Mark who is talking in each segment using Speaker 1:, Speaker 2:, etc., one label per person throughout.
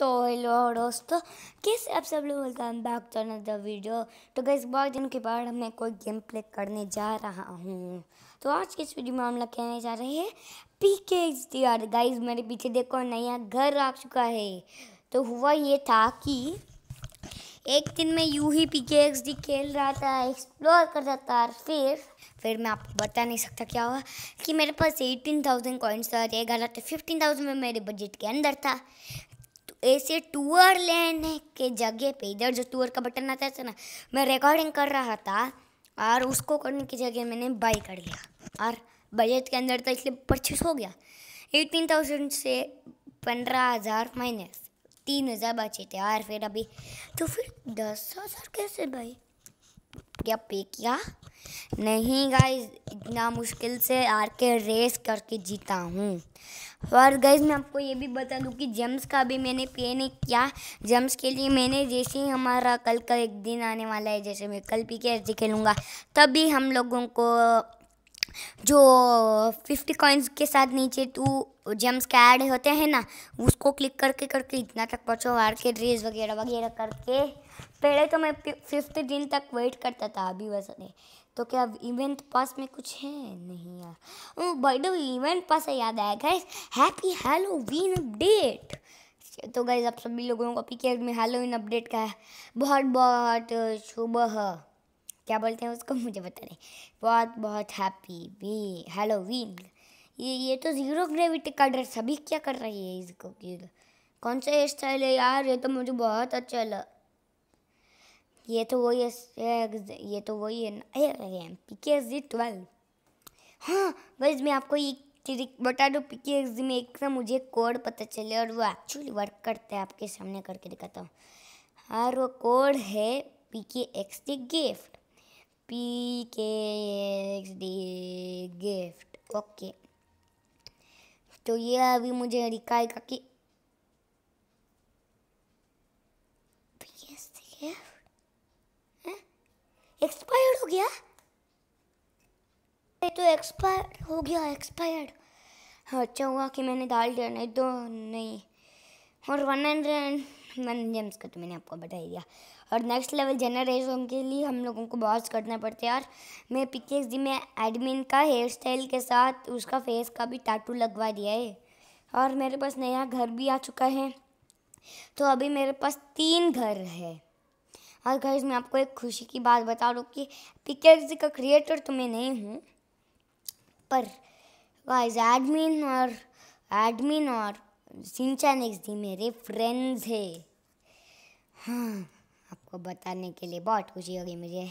Speaker 1: तो हेलो दोस्तों किस आप सब लोग welcome back to another video तो गैस बहुत दिन के बाद मैं कोई गेम प्ले करने जा रहा हूँ तो आज के इस वीडियो में हम लोग कहने जा रहे हैं पी के एच डी आर गाइज मेरे पीछे देखो नया घर आ चुका है तो हुआ ये था कि एक दिन मैं यू ही पी के एक्स डी खेल रहा था एक्सप्लोर कर रहा था फिर फिर मैं आपको बता नहीं सकता क्या हुआ कि मेरे पास एटीन थाउजेंड कॉइन्स था ग्यारह गलत फिफ्टीन थाउजेंड में मेरे बजट के अंदर था तो ऐसे टूर लेने के जगह पे इधर जो टूर का बटन आता है ना मैं रिकॉर्डिंग कर रहा था और उसको करने की जगह मैंने बाई कर लिया और बजट के अंदर तो इसलिए परचेस हो गया एटीन थाउजेंड से पंद्रह हज़ार माइनस तीन हज़ार बचे थे और फिर अभी तो फिर दस हज़ार कैसे भाई क्या पे किया नहीं गाइज इतना मुश्किल से आर के रेस करके जीता हूँ और गाइज मैं आपको ये भी बता दूँ कि जेम्स का भी मैंने पे नहीं किया जेम्स के लिए मैंने जैसे ही हमारा कल का एक दिन आने वाला है जैसे मैं कल पी के ऐसे खेलूँगा तभी हम लोगों को जो फिफ्टी कॉइन्स के साथ नीचे टू जेम्स के ऐड होते हैं ना उसको क्लिक करके करके इतना तक पहुँचो आर के रेस वगैरह वगैरह करके पहले तो मैं फिफ्थ दिन तक वेट करता था अभी वैसे नहीं तो क्या इवेंट पास में कुछ है नहीं यार बाय इवेंट पास है याद आया गाइज हैप्पी हैलोवीन अपडेट तो गाइज आप सभी लोगों को पी में हैलोवीन अपडेट का है बहुत बहुत शुभ क्या बोलते हैं उसको मुझे पता नहीं बहुत बहुत हैप्पी वी हैलोवीन ये ये तो ज़ीरो ग्रेविटी का ड्रेस सभी क्या कर रही है इसको कौन सा हेयर स्टाइल है यार ये तो मुझे बहुत अच्छा लगा ये तो वही है ये तो वही है पी के एस जी ट्वेल्व हाँ बस मैं आपको एक ट्रिक बता दूँ पी के एस जी में एक ना मुझे कोड पता चले और वो एक्चुअली वर्क करता है आपके सामने करके दिखाता हूँ और वो कोड है P K X D gift P K X D gift okay तो ये अभी मुझे का कि एक्सपायर्ड हो गया ये तो एक्सपायर हो गया एक्सपायर्ड हाँ, अच्छा हुआ कि मैंने डाल दिया नहीं तो नहीं और one hundred and one gems का तो मैंने आपको बता दिया और नेक्स्ट लेवल जनरेशन के लिए हम लोगों को बॉस करना पड़ता है यार मैं पिकेक्स डी में एडमिन का हेयर स्टाइल के साथ उसका फेस का भी टाटू लगवा दिया है और मेरे पास नया घर भी आ चुका है तो अभी मेरे पास तीन घर है और गाइज मैं आपको एक खुशी की बात बता दूँ कि पिकेक्स का क्रिएटर तो मैं नहीं हूँ पर गाइज एडमिन और एडमिन और सिंचन एक्स डी मेरे फ्रेंड्स है हाँ आपको बताने के लिए बहुत खुशी होगी मुझे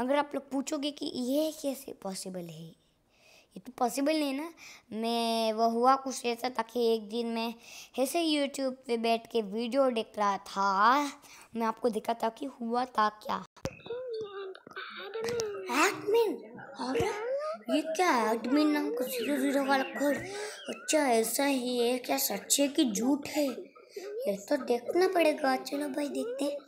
Speaker 1: अगर आप लोग पूछोगे कि ये कैसे पॉसिबल है ये तो पॉसिबल नहीं ना मैं वो हुआ कुछ ऐसा था कि एक दिन मैं ऐसे यूट्यूब पे बैठ के वीडियो देख रहा था मैं आपको देखा था कि हुआ था क्या एडमिन ये क्या एडमिन नाम का जीरो जीरो वाला घर अच्छा ऐसा ही है क्या सच्चे की झूठ है ये तो देखना पड़ेगा चलो भाई देखते हैं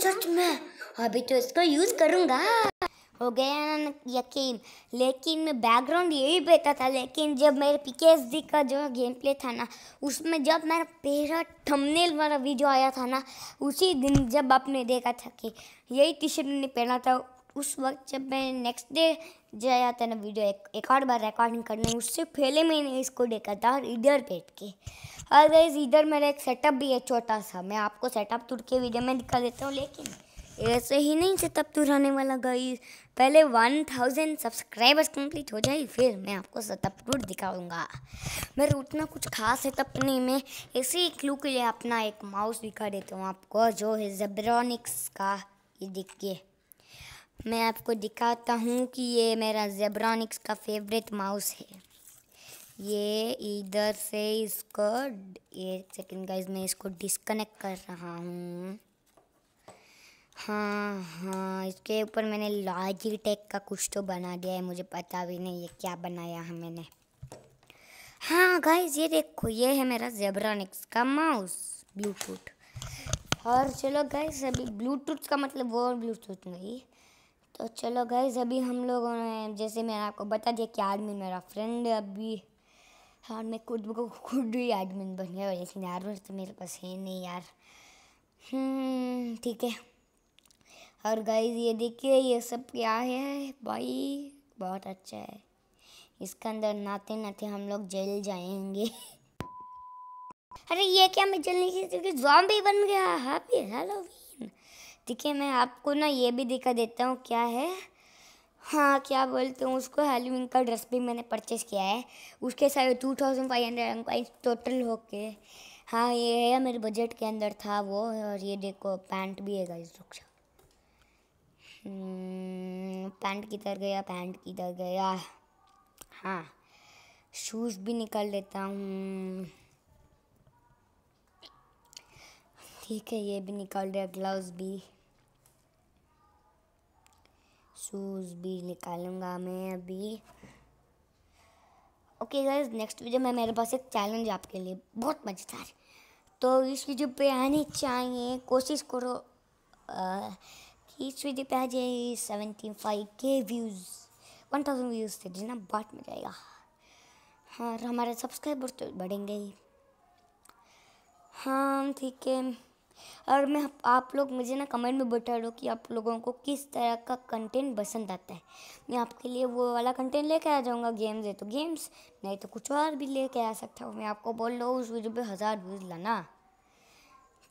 Speaker 1: सच में अभी तो इसका यूज़ करूंगा हो गया ना यकीन लेकिन मैं बैकग्राउंड यही बेहतर था लेकिन जब मेरे पी का जो गेम प्ले था ना उसमें जब मेरा पहला थंबनेल वाला वीडियो आया था ना उसी दिन जब आपने देखा था कि यही टी शर्ट मैंने पहना था उस वक्त जब मैं नेक्स्ट डे जाया था ना वीडियो एक, और बार रिकॉर्डिंग करने उससे पहले मैंने इसको देखा था और इधर बैठ के और इधर मेरा एक सेटअप भी है छोटा सा मैं आपको सेटअप तोड़ के वीडियो में दिखा देता हूँ लेकिन ऐसे ही नहीं से तब रहने वाला गई पहले वन थाउजेंड सब्सक्राइबर्स कंप्लीट हो जाए फिर मैं आपको सतप टूट दिखाऊंगा मेरे उतना कुछ खास है नहीं मैं इसी क्लू के लिए अपना एक माउस दिखा देता हूँ आपको जो है जेब्रॉनिक्स का ये देखिए मैं आपको दिखाता हूँ कि ये मेरा जेब्रॉनिक्स का फेवरेट माउस है ये इधर से इसको एक सेकेंड गाइज मैं इसको डिसकनेक्ट कर रहा हूँ हाँ हाँ इसके ऊपर मैंने लॉजिक टेक का कुछ तो बना दिया है मुझे पता भी नहीं ये क्या बनाया है मैंने हाँ गाइज ये देखो ये है मेरा जेब्रानिक्स का माउस ब्लूटूथ और चलो गाइज अभी ब्लूटूथ का मतलब वो ब्लूटूथ नहीं तो चलो गाइज अभी हम लोगों ने जैसे मैंने आपको बता दिया कि आदमी मेरा फ्रेंड अभी और हाँ, मैं खुद को खुद ही एडमिन बन गया लेकिन यार तो मेरे पास है नहीं यार हम्म, ठीक है और गाइज ये देखिए ये सब क्या है भाई बहुत अच्छा है इसके अंदर नाते नाते हम लोग जल जाएंगे अरे ये क्या मैं जल नहीं क्योंकि भी बन गया हैप्पी हेलोवीन ठीक है मैं आपको ना ये भी दिखा देता हूँ क्या है हाँ क्या बोलते हूँ उसको हेलोविन का ड्रेस भी मैंने परचेस किया है उसके साथ टू थाउजेंड फाइव हंड्रेड का टोटल होके हाँ ये है मेरे बजट के अंदर था वो और ये देखो पैंट भी है गाइस रुक हम्म, पैंट किधर गया पैंट किधर गया हाँ शूज़ भी निकाल लेता हूँ ठीक है ये भी निकाल दिया ग्लव्स भी शूज़ भी निकालूंगा मैं अभी ओके गाइस नेक्स्ट वीडियो में मेरे पास एक चैलेंज आपके लिए बहुत मज़ेदार तो इस वीडियो पे आने चाहिए कोशिश करो आ, इस वीडियो पे आ जाए seventy five K views one thousand views थे जितना बाट में जाएगा हाँ और हमारे सब्सक्राइबर तो बढ़ेंगे ही हाँ ठीक है और मैं आप लोग मुझे ना कमेंट में बता दो कि आप लोगों को किस तरह का कंटेंट पसंद आता है मैं आपके लिए वो वाला कंटेंट लेके आ जाऊँगा गेम्स है तो गेम्स नहीं तो कुछ और भी लेके आ सकता हूँ मैं आपको बोल रहा हूँ उस वीडियो पे हज़ार व्यूज़ लाना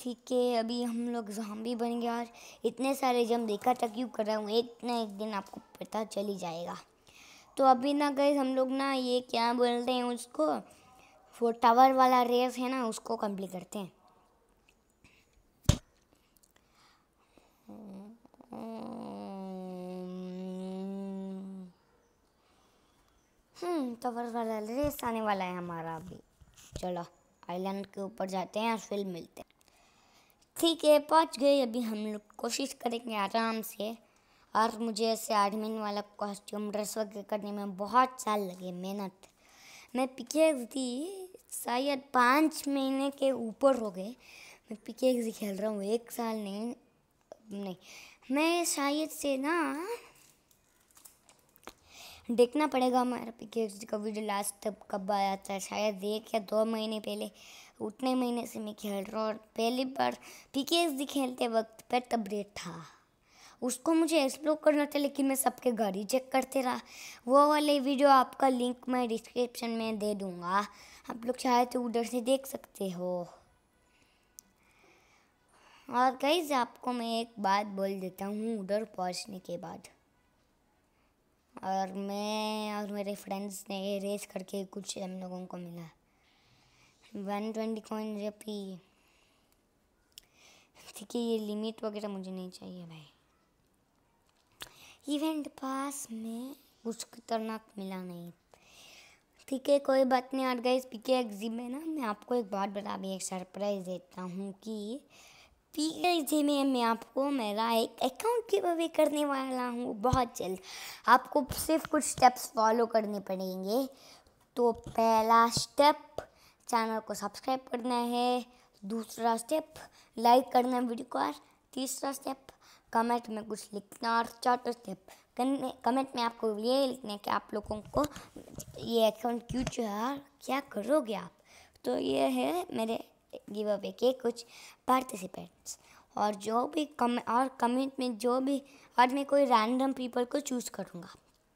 Speaker 1: ठीक है अभी हम लोग जॉम्बी बन गए और इतने सारे जम देखा था क्यों कर रहा हूँ एक ना एक दिन आपको पता चल ही जाएगा तो अभी ना गए हम लोग ना ये क्या बोलते हैं उसको वो टावर वाला रेस है ना उसको कंप्लीट करते हैं हम्म टावर वाला रेस आने वाला है हमारा अभी चलो आइलैंड के ऊपर जाते हैं और फिर मिलते हैं ठीक है पहुँच गए अभी हम लोग कोशिश करेंगे आराम से और मुझे ऐसे आर्मिन वाला कॉस्ट्यूम ड्रेस वगैरह करने में बहुत साल लगे मेहनत मैं पिकेक्स थी शायद पाँच महीने के ऊपर हो गए मैं पिकेक्स से खेल रहा हूँ एक साल नहीं नहीं मैं शायद से ना देखना पड़ेगा हमारा पिकेक्स का वीडियो लास्ट तब कब आया था शायद एक या दो महीने पहले उतने महीने से मैं खेल रहा और पहली बार पी के खेलते वक्त पर रेट था उसको मुझे एक्सप्लोर करना था लेकिन मैं सबके घर ही चेक करते रहा वो वाले वीडियो आपका लिंक मैं डिस्क्रिप्शन में दे दूँगा आप लोग चाहे तो उधर से देख सकते हो और से आपको मैं एक बात बोल देता हूँ उधर पहुँचने के बाद और मैं और मेरे फ्रेंड्स ने रेस करके कुछ हम लोगों को मिला वन ट्वेंटी कॉइन रपी ठीक है ये लिमिट वगैरह मुझे नहीं चाहिए भाई इवेंट पास में कुछ खतरनाक मिला नहीं ठीक है कोई बात नहीं यार गई पी के एग्जिम में ना मैं आपको एक बहुत बड़ा भी एक सरप्राइज़ देता हूँ कि पी के एग्जिम में मैं आपको मेरा एक अकाउंट गिव वे करने वाला हूँ बहुत जल्द आपको सिर्फ कुछ स्टेप्स फॉलो करने पड़ेंगे तो पहला स्टेप चैनल को सब्सक्राइब करना है दूसरा स्टेप लाइक करना वीडियो को और तीसरा स्टेप कमेंट में कुछ लिखना और चौथा स्टेप कमेंट में आपको ये लिखना है कि आप लोगों को ये अकाउंट क्यों चाहिए और क्या करोगे आप तो ये है मेरे गिव अवे के कुछ पार्टिसिपेंट्स और जो भी कम और कमेंट में जो भी और मैं कोई रैंडम पीपल को चूज़ करूँगा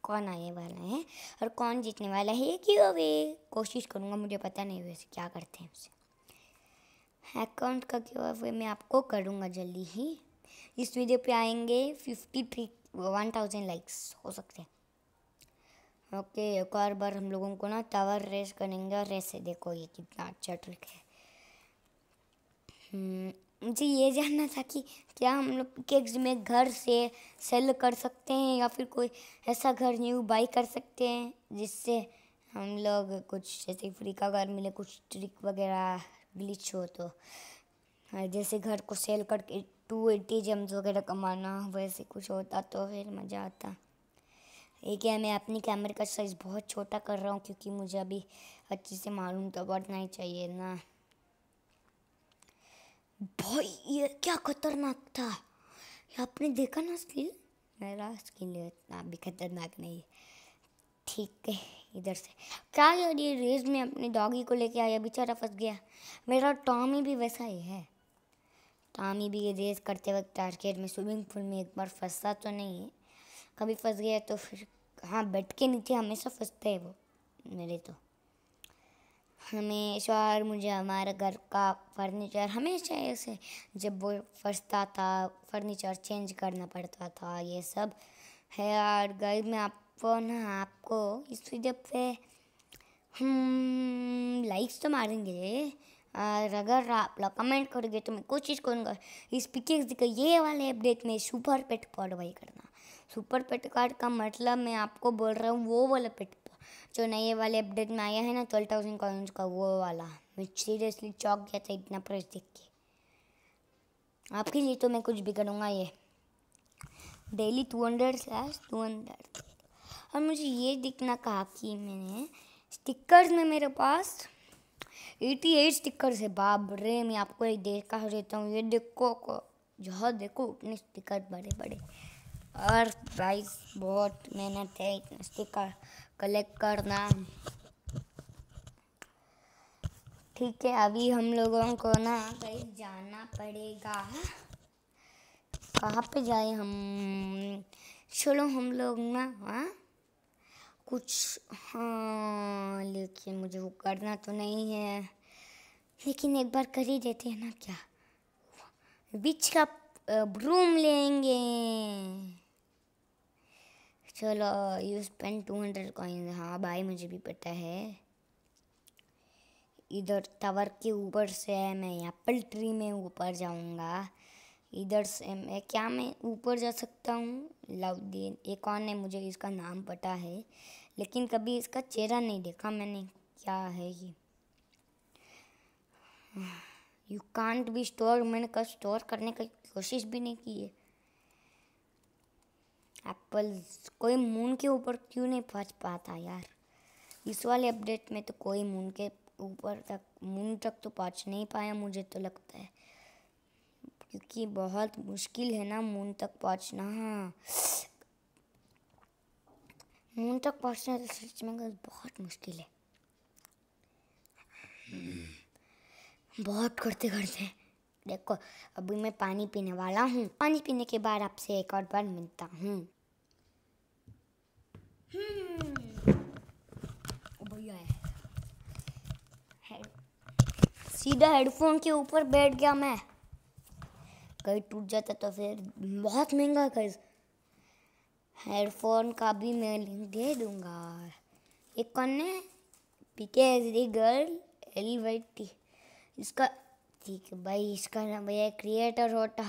Speaker 1: कौन आने वाला है और कौन जीतने वाला है ये क्यों वे कोशिश करूँगा मुझे पता नहीं वैसे क्या करते हैं उसे अकाउंट का क्यों वे मैं आपको करूँगा जल्दी ही इस वीडियो पे आएंगे fifty three one thousand likes हो सकते हैं ओके एक और बार हम लोगों को ना टावर रेस करेंगे और रेस देखो ये कितना अच्छा ट्रिक है hmm, मुझे ये जानना था कि क्या हम लोग केक्स में घर से सेल कर सकते हैं या फिर कोई ऐसा घर न्यू बाई कर सकते हैं जिससे हम लोग कुछ जैसे फ्री का घर मिले कुछ ट्रिक वगैरह ग्लिच हो तो जैसे घर को सेल करके टू एटी जेम्स वगैरह कमाना वैसे कुछ होता तो फिर मज़ा आता एक है मैं अपने कैमरे का साइज़ बहुत छोटा कर रहा हूँ क्योंकि मुझे अभी अच्छे से मालूम तो बढ़ना ही चाहिए ना भाई ये क्या खतरनाक था ये आपने देखा ना स्किल मेरा स्किल इतना भी खतरनाक नहीं है ठीक है इधर से क्या यार ये रेस में अपने डॉगी को लेके आया बेचारा फंस गया मेरा टॉमी भी वैसा ही है टॉमी भी ये रेस करते वक्त टारगेट में स्विमिंग पूल में एक बार फंसा तो नहीं है कभी फंस गया तो फिर हाँ बैठ के नीचे हमेशा फंसते हैं वो मेरे तो हमेशा और मुझे हमारे घर का फर्नीचर हमेशा ऐसे जब वो फंसता था फर्नीचर चेंज करना पड़ता था ये सब है और गई मैं आपको ना आपको इस वीडियो पे हम हम्म, लाइक्स तो मारेंगे और अगर आप लोग कमेंट करोगे तो मैं कोशिश करूँगा इस पिक्चर्स का ये वाले अपडेट में सुपर पेट पॉड वही करना सुपर पेट कार्ड का मतलब मैं आपको बोल रहा हूँ वो वाला पेट जो नए वाले अपडेट में आया है ना ट्वेल्व थाउजेंड कॉइन्स का वो वाला मैं सीरियसली चौक गया था इतना प्राइस देख के आपके लिए तो मैं कुछ भी करूँगा ये daily two hundred slash two hundred और मुझे ये दिखना कहा कि मैंने स्टिकर्स में मेरे पास एटी एट स्टिकर्स है बाप रे मैं आपको एक देखा देता हूँ ये देखो को जो देखो इतने स्टिकर बड़े बड़े और प्राइस बहुत मेहनत है स्टिकर कलेक्ट करना ठीक है अभी हम लोगों को ना कहीं जाना पड़ेगा कहाँ पे जाए हम चलो हम लोग ना हाँ कुछ हाँ लेकिन मुझे वो करना तो नहीं है लेकिन एक बार कर ही देते हैं ना क्या बीच का ब्रूम लेंगे चलो you spend two hundred coin हाँ भाई मुझे भी पता है इधर टावर के ऊपर से है मैं एप्पल ट्री में ऊपर जाऊंगा इधर से मैं क्या मैं ऊपर जा सकता हूँ लाउद्दीन ये कौन है मुझे इसका नाम पता है लेकिन कभी इसका चेहरा नहीं देखा मैंने क्या है ये यू कांट भी स्टोर मैंने कब स्टोर करने की कोशिश भी नहीं की है एप्पल्स कोई मून के ऊपर क्यों नहीं पहुंच पाता यार इस वाले अपडेट में तो कोई मून के ऊपर तक मून तक तो पहुंच नहीं पाया मुझे तो लगता है क्योंकि बहुत मुश्किल है ना मून तक पहुंचना हाँ। मून तक पहुंचना तो सच में बहुत मुश्किल है बहुत करते करते देखो अभी मैं पानी पीने वाला हूँ पानी पीने के बाद आपसे एक और बार मिलता हूँ भैया सीधा हेडफोन के ऊपर बैठ गया मैं कहीं टूट जाता तो फिर बहुत महंगा कर हेडफोन का भी मैं लिंक दे दूंगा एक कौन है पीके के गर्ल एल टी इसका ठीक है भाई इसका ना भैया क्रिएटर होता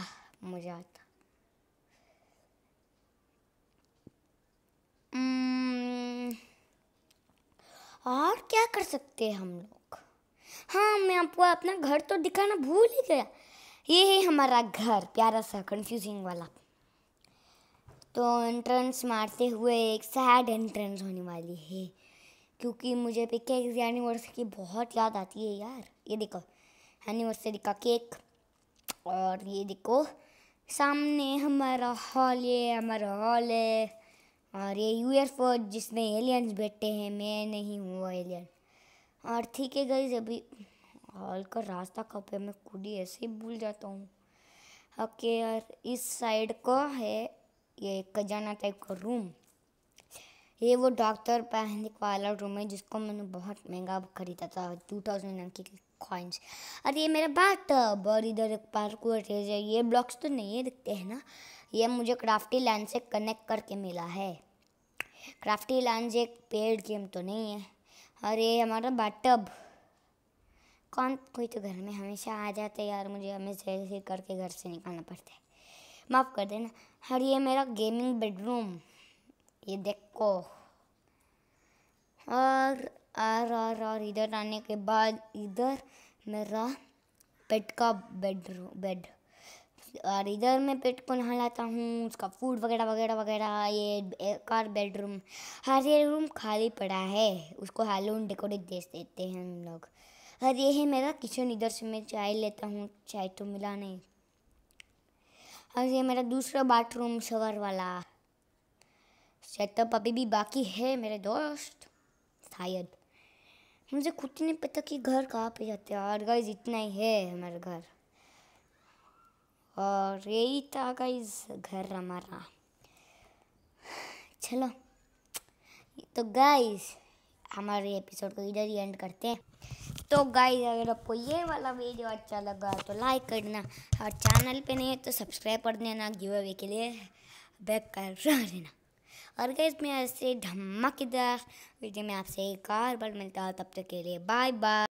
Speaker 1: मज़ा आता हम्म, और क्या कर सकते हैं हम लोग हाँ मैं आपको अपना घर तो दिखाना भूल ही गया ये है हमारा घर प्यारा सा कंफ्यूजिंग वाला तो एंट्रेंस मारते हुए एक सैड एंट्रेंस होने वाली है क्योंकि मुझे पिकेक्स एनिवर्सरी की बहुत याद आती है यार ये देखो एनिवर्सरी का केक और ये देखो सामने हमारा हॉल है हमारा हॉल है और ये यू ओ जिसमें एलियंस बैठे हैं मैं नहीं हूँ वो एलियन और ठीक है गई अभी हॉल का रास्ता कब है मैं खुद ही ऐसे ही भूल जाता हूँ ओके यार इस साइड को है ये खजाना टाइप का रूम ये वो डॉक्टर पहनने वाला रूम है जिसको मैंने बहुत महंगा खरीदा था टू थाउजेंड नाइन की कॉइन्स अरे ये मेरा बात और इधर एक पार्क ये ब्लॉक्स तो नहीं है दिखते हैं ना ये मुझे क्राफ्टी लैंड से कनेक्ट करके मिला है क्राफ्टी लांज एक पेड़ गेम तो नहीं है और ये हमारा बाटब कौन कोई तो घर में हमेशा आ जाता है यार मुझे हमेशा ऐसे करके घर से निकालना पड़ता है माफ़ कर देना और ये मेरा गेमिंग बेडरूम ये देखो और और और और इधर आने के बाद इधर मेरा बेड का बेडरूम बेड और इधर मैं पेट को नहा लाता हूँ उसका फूड वगैरह वगैरह वगैरह ये कार बेडरूम हर ये रूम खाली पड़ा है उसको हेलून डेकोरेट दे देते हैं हम लोग और ये है मेरा किचन इधर से मैं चाय लेता हूँ चाय तो मिला नहीं और ये मेरा दूसरा बाथरूम शवर वाला सेटअप अभी भी बाकी है मेरे दोस्त शायद मुझे खुद नहीं पता कि घर कहाँ पे जाते हैं और गई इतना ही है हमारा घर और यही था गाइज घर हमारा चलो तो गाइज हमारे एपिसोड को इधर ही एंड करते हैं तो गाइज अगर आपको ये वाला वीडियो अच्छा लगा तो लाइक करना और चैनल पे नहीं है तो सब्सक्राइब कर देना गिव अवे के लिए बैक कर देना और गाइज मैं ऐसे धमाकेदार वीडियो में आपसे एक और बार मिलता हूँ तब तक के लिए बाय बाय